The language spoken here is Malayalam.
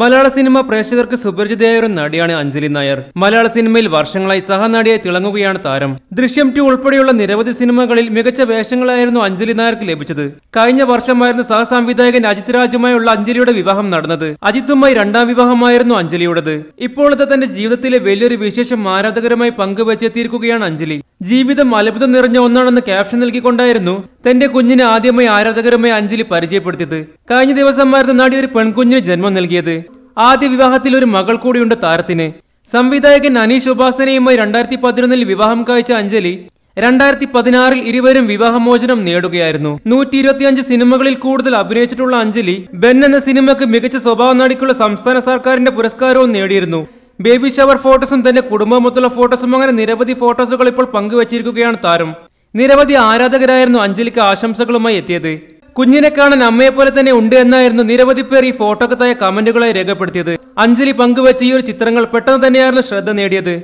മലയാള സിനിമ പ്രേക്ഷകർക്ക് സുപരിചിതയായ ഒരു നടിയാണ് അഞ്ജലി നായർ മലയാള സിനിമയിൽ വർഷങ്ങളായി സഹനടിയായി തിളങ്ങുകയാണ് താരം ദൃശ്യം ടു ഉൾപ്പെടെയുള്ള നിരവധി സിനിമകളിൽ മികച്ച വേഷങ്ങളായിരുന്നു അഞ്ജലി നായർക്ക് ലഭിച്ചത് കഴിഞ്ഞ വർഷമായിരുന്നു സഹസംവിധായകൻ അജിത് രാജുമായുള്ള അഞ്ജലിയുടെ വിവാഹം നടന്നത് അജിത്തുമായി രണ്ടാം വിവാഹമായിരുന്നു അഞ്ജലിയുടേത് ഇപ്പോഴത്തെ തന്റെ ജീവിതത്തിലെ വലിയൊരു വിശേഷം ആരാധകരമായി പങ്കുവച്ചെത്തിയിരിക്കുകയാണ് അഞ്ജലി ജീവിതം അത്ഭുതം നിറഞ്ഞ ഒന്നാണെന്ന് ക്യാപ്ഷൻ നൽകിക്കൊണ്ടായിരുന്നു തന്റെ കുഞ്ഞിനെ ആദ്യമായി ആരാധകരുമായി അഞ്ജലി പരിചയപ്പെടുത്തിയത് കഴിഞ്ഞ ദിവസമായിരുന്നു നടി ഒരു പെൺകുഞ്ഞിന് ജന്മം നൽകിയത് ആദ്യ വിവാഹത്തിൽ ഒരു മകൾ കൂടിയുണ്ട് താരത്തിന് സംവിധായകൻ അനീഷ് ഉപാസനയുമായി രണ്ടായിരത്തി പതിനൊന്നിൽ വിവാഹം കാഴ്ച അഞ്ജലി രണ്ടായിരത്തി പതിനാറിൽ ഇരുവരും വിവാഹമോചനം നേടുകയായിരുന്നു നൂറ്റി ഇരുപത്തിയഞ്ച് സിനിമകളിൽ കൂടുതൽ അഭിനയിച്ചിട്ടുള്ള അഞ്ജലി ബെൻ എന്ന സിനിമയ്ക്ക് മികച്ച സ്വഭാവ നടിക്കുള്ള സംസ്ഥാന സർക്കാരിന്റെ പുരസ്കാരവും നേടിയിരുന്നു ബേബി ഷവർ ഫോട്ടോസും തന്റെ കുടുംബമൊത്തുള്ള ഫോട്ടോസും അങ്ങനെ നിരവധി ഫോട്ടോസുകൾ ഇപ്പോൾ പങ്കുവച്ചിരിക്കുകയാണ് താരം നിരവധി ആരാധകരായിരുന്നു അഞ്ജലിക്ക് ആശംസകളുമായി എത്തിയത് കുഞ്ഞിനെ കാണാൻ അമ്മയെ പോലെ തന്നെ ഉണ്ട് എന്നായിരുന്നു നിരവധി പേർ ഈ ഫോട്ടോക്കത്തായ കമന്റുകളായി രേഖപ്പെടുത്തിയത് അഞ്ജലി പങ്കുവച്ച ഈ ഒരു ചിത്രങ്ങൾ പെട്ടെന്ന് തന്നെയായിരുന്നു ശ്രദ്ധ നേടിയത്